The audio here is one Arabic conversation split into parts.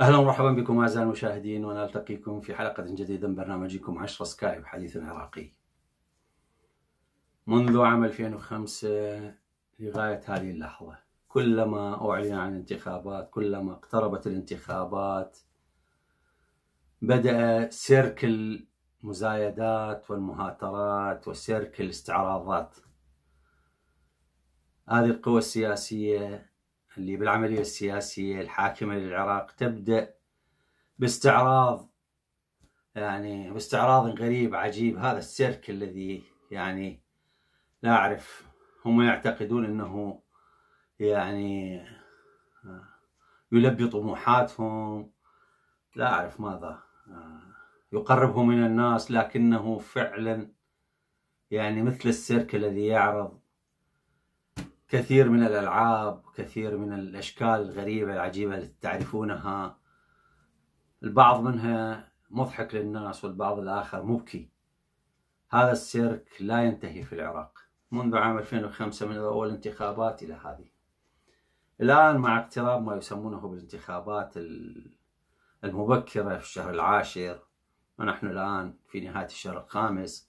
اهلا ومرحبا بكم اعزائي المشاهدين ونلتقيكم في حلقه جديده من برنامجكم 10 سكايب حديث عراقي. منذ عام 2005 لغايه هذه اللحظه كلما أعلن عن انتخابات كلما اقتربت الانتخابات بدأ سيرك المزايدات والمهاترات وسيرك الاستعراضات هذه القوى السياسية اللي بالعملية السياسية الحاكمة للعراق تبدأ باستعراض يعني باستعراض غريب عجيب هذا السيرك الذي يعني لا أعرف هم يعتقدون أنه يعني آه، يلبي طموحاتهم لا أعرف ماذا آه، يقربهم من الناس لكنه فعلا يعني مثل السيرك الذي يعرض كثير من الألعاب كثير من الأشكال الغريبة العجيبة التي تعرفونها البعض منها مضحك للناس والبعض الآخر مبكي هذا السيرك لا ينتهي في العراق منذ عام 2005 من أول انتخابات إلى هذه الآن مع اقتراب ما يسمونه بالانتخابات المبكرة في الشهر العاشر ونحن الآن في نهاية الشهر الخامس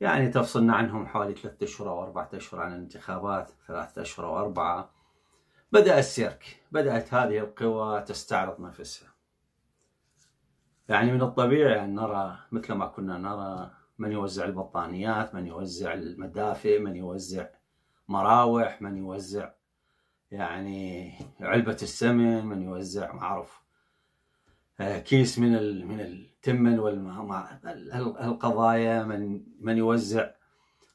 يعني تفصلنا عنهم حوالي ثلاثة أشهر أو أربعة أشهر عن الانتخابات ثلاثة أشهر أو أربعة بدأ السيرك بدأت هذه القوى تستعرض نفسها يعني من الطبيعي أن نرى مثل ما كنا نرى من يوزع البطانيات من يوزع المدافئ من يوزع مراوح من يوزع يعني علبة السمن من يوزع ما أعرف آه، كيس من ال من التمن والقضايا من من يوزع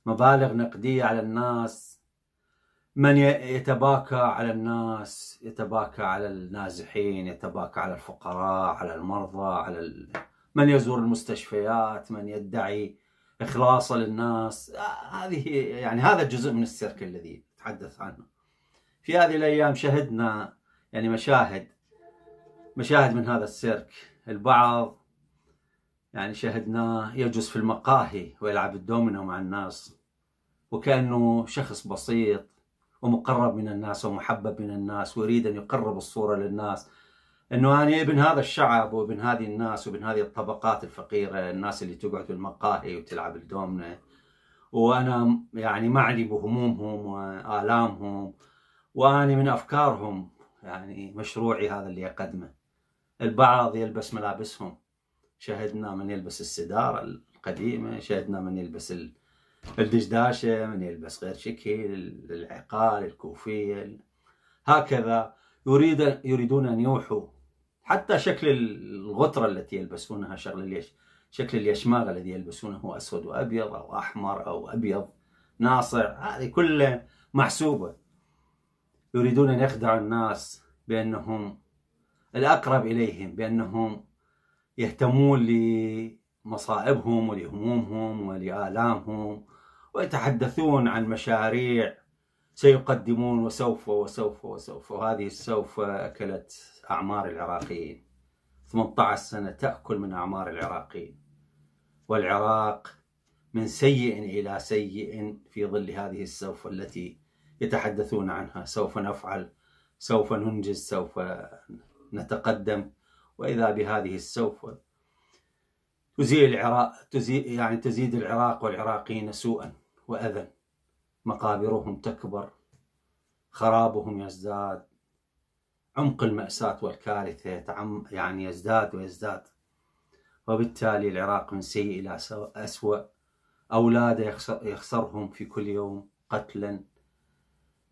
مبالغ نقدية على الناس من يتباكى على الناس يتباكى على النازحين يتباكى على الفقراء على المرضى على ال... من يزور المستشفيات من يدعي إخلاصه للناس آه، هذه يعني هذا جزء من السيرك الذي أتحدث عنه في هذه الأيام شهدنا يعني مشاهد مشاهد من هذا السيرك البعض يعني شهدناه يجلس في المقاهي ويلعب الدومينو مع الناس وكأنه شخص بسيط ومقرب من الناس ومحبب من الناس ويريد أن يقرب الصورة للناس أنه أنا ابن هذا الشعب وابن هذه الناس وابن هذه الطبقات الفقيرة الناس اللي تقعد في المقاهي وتلعب الدومينو وأنا يعني معني بهمومهم وآلامهم وأنا من أفكارهم يعني مشروعي هذا اللي أقدمه البعض يلبس ملابسهم شهدنا من يلبس السدارة القديمة شهدنا من يلبس الدشداشة من يلبس غير شكل العقال الكوفية هكذا يريد يريدون أن يوحوا حتى شكل الغترة التي يلبسونها شغل شكل اليشماغ الذي يلبسونه أسود وأبيض أو أحمر أو أبيض ناصع هذه كلها محسوبة يريدون أن يخدعوا الناس بأنهم الأقرب إليهم بأنهم يهتمون لمصائبهم ولهمومهم ولآلامهم ويتحدثون عن مشاريع سيقدمون وسوف وسوف وسوف وهذه السوف أكلت أعمار العراقيين 18 سنة تأكل من أعمار العراقيين والعراق من سيء إلى سيء في ظل هذه السوف التي يتحدثون عنها سوف نفعل سوف ننجز سوف نتقدم وإذا بهذه السوف تزيل العراق تزيد يعني تزيد العراق والعراقيين سوءا وأذى مقابرهم تكبر خرابهم يزداد عمق المأساة والكارثة يعني يزداد ويزداد وبالتالي العراق من سيء إلى أسوأ أولاده يخسر يخسرهم في كل يوم قتلا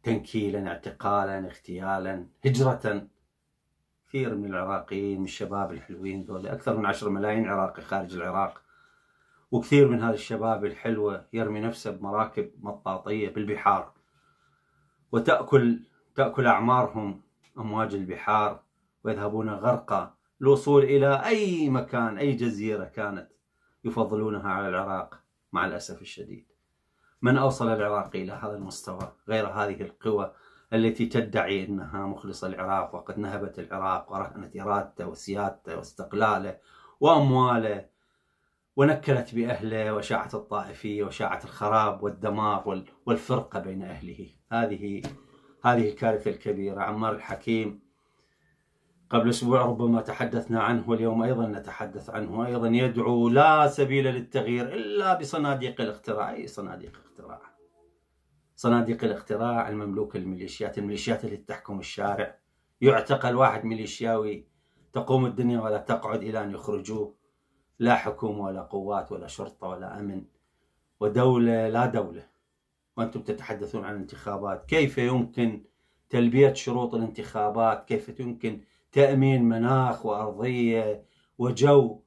تنكيلا اعتقالا اغتيالا هجرة كثير من العراقيين من الشباب الحلوين دول أكثر من عشر ملايين عراقي خارج العراق وكثير من هذا الشباب الحلوة يرمي نفسه بمراكب مطاطية بالبحار وتأكل تأكل أعمارهم أمواج البحار ويذهبون غرقا للوصول إلى أي مكان أي جزيرة كانت يفضلونها على العراق مع الأسف الشديد من أوصل العراق إلى هذا المستوى غير هذه القوى التي تدعي أنها مخلصة العراق وقد نهبت العراق ورهنت إرادته وسيادته واستقلاله وأمواله ونكلت بأهله وشاعت الطائفية وشاعت الخراب والدمار والفرقة بين أهله هذه هذه الكارثة الكبيرة عمار الحكيم قبل أسبوع ربما تحدثنا عنه واليوم أيضا نتحدث عنه أيضا يدعو لا سبيل للتغيير إلا بصناديق الاختراع أي صناديق اختراع صناديق الاختراع المملوكة للميليشيات الميليشيات اللي تحكم الشارع يعتقل واحد ميليشياوي تقوم الدنيا ولا تقعد إلى أن يخرجوه لا حكومة ولا قوات ولا شرطة ولا أمن ودولة لا دولة وأنتم تتحدثون عن الانتخابات كيف يمكن تلبية شروط الانتخابات كيف يمكن تأمين مناخ وأرضية وجو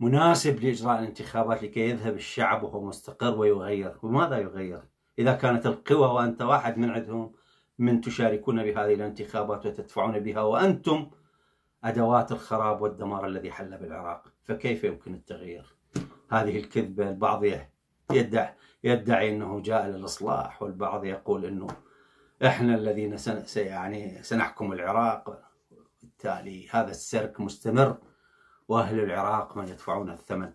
مناسب لإجراء الانتخابات لكي يذهب الشعب وهو مستقر ويغير وماذا يغير إذا كانت القوى وأنت واحد من عندهم من تشاركون بهذه الانتخابات وتدفعون بها وأنتم أدوات الخراب والدمار الذي حل بالعراق فكيف يمكن التغيير هذه الكذبة البعض يدعي, يدعي أنه جاء للإصلاح والبعض يقول أنه إحنا الذين سن... يعني سنحكم العراق وبالتالي هذا السرك مستمر وأهل العراق من يدفعون الثمن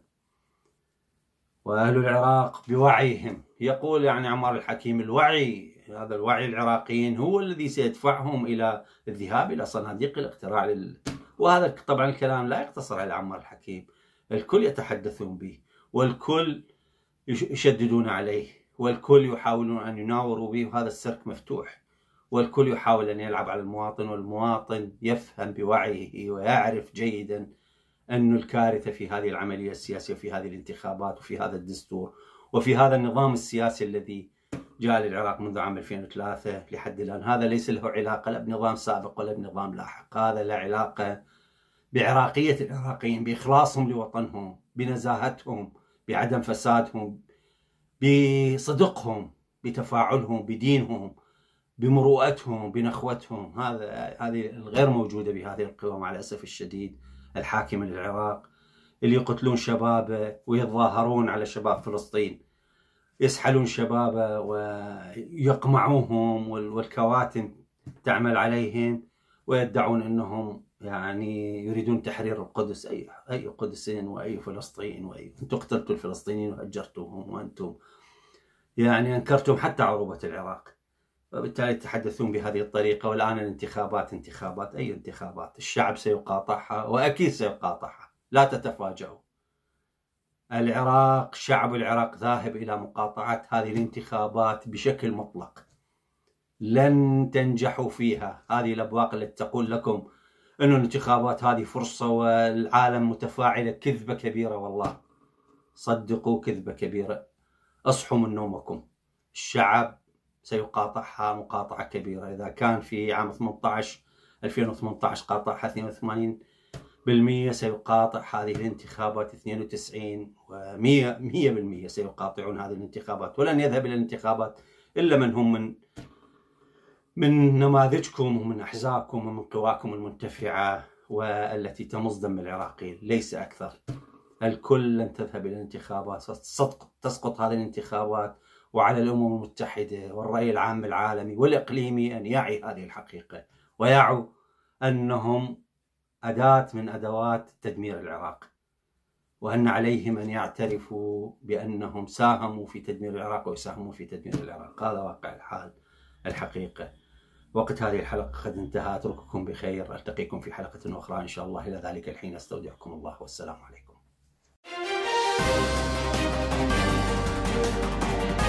وأهل العراق بوعيهم يقول يعني عمار الحكيم الوعي هذا الوعي العراقيين هو الذي سيدفعهم إلى الذهاب إلى صناديق الاقتراع لل... وهذا طبعا الكلام لا يقتصر على عمار الحكيم الكل يتحدثون به والكل يشددون عليه والكل يحاولون أن يناوروا به وهذا السرك مفتوح والكل يحاول أن يلعب على المواطن والمواطن يفهم بوعيه ويعرف جيدا أن الكارثة في هذه العملية السياسية وفي هذه الانتخابات وفي هذا الدستور وفي هذا النظام السياسي الذي جاء للعراق منذ عام 2003 لحد الآن هذا ليس له علاقة لا بنظام سابق ولا بنظام لاحق هذا لا علاقة بعراقية العراقيين بإخلاصهم لوطنهم بنزاهتهم بعدم فسادهم بصدقهم بتفاعلهم بدينهم بمروءتهم وبنخوتهم هذا هذه الغير موجوده بهذه القوى مع الاسف الشديد الحاكمه للعراق اللي يقتلون شبابه ويتظاهرون على شباب فلسطين يسحلون شبابه ويقمعوهم والكواتم تعمل عليهم ويدعون انهم يعني يريدون تحرير القدس اي اي قدس واي فلسطين واي انتم قتلتوا الفلسطينيين وهجرتوهم وانتم يعني انكرتم حتى عروبه العراق وبالتالي يتحدثون بهذه الطريقة والآن الانتخابات انتخابات أي انتخابات الشعب سيقاطعها وأكيد سيقاطعها لا تتفاجئوا العراق شعب العراق ذاهب إلى مقاطعة هذه الانتخابات بشكل مطلق لن تنجحوا فيها هذه الأبواق التي تقول لكم أن الانتخابات هذه فرصة والعالم متفاعلة كذبة كبيرة والله صدقوا كذبة كبيرة اصحوا من نومكم الشعب سيقاطعها مقاطعة كبيرة إذا كان في عام 18 2018 قاطعها 82% سيقاطع هذه الانتخابات 92 و100% سيقاطعون هذه الانتخابات ولن يذهب إلى الانتخابات إلا من هم من من نماذجكم ومن أحزابكم ومن قواكم المنتفعة والتي تمص دم العراقيين ليس أكثر الكل لن تذهب إلى الانتخابات ستسقط هذه الانتخابات وعلى الأمم المتحدة والرأي العام العالمي والإقليمي أن يعي هذه الحقيقة ويعوا أنهم أداة من أدوات تدمير العراق وأن عليهم أن يعترفوا بأنهم ساهموا في تدمير العراق ويساهمون في تدمير العراق هذا واقع الحال الحقيقة وقت هذه الحلقة قد انتهى أترككم بخير ألتقيكم في حلقة أخرى إن شاء الله إلى ذلك الحين أستودعكم الله والسلام عليكم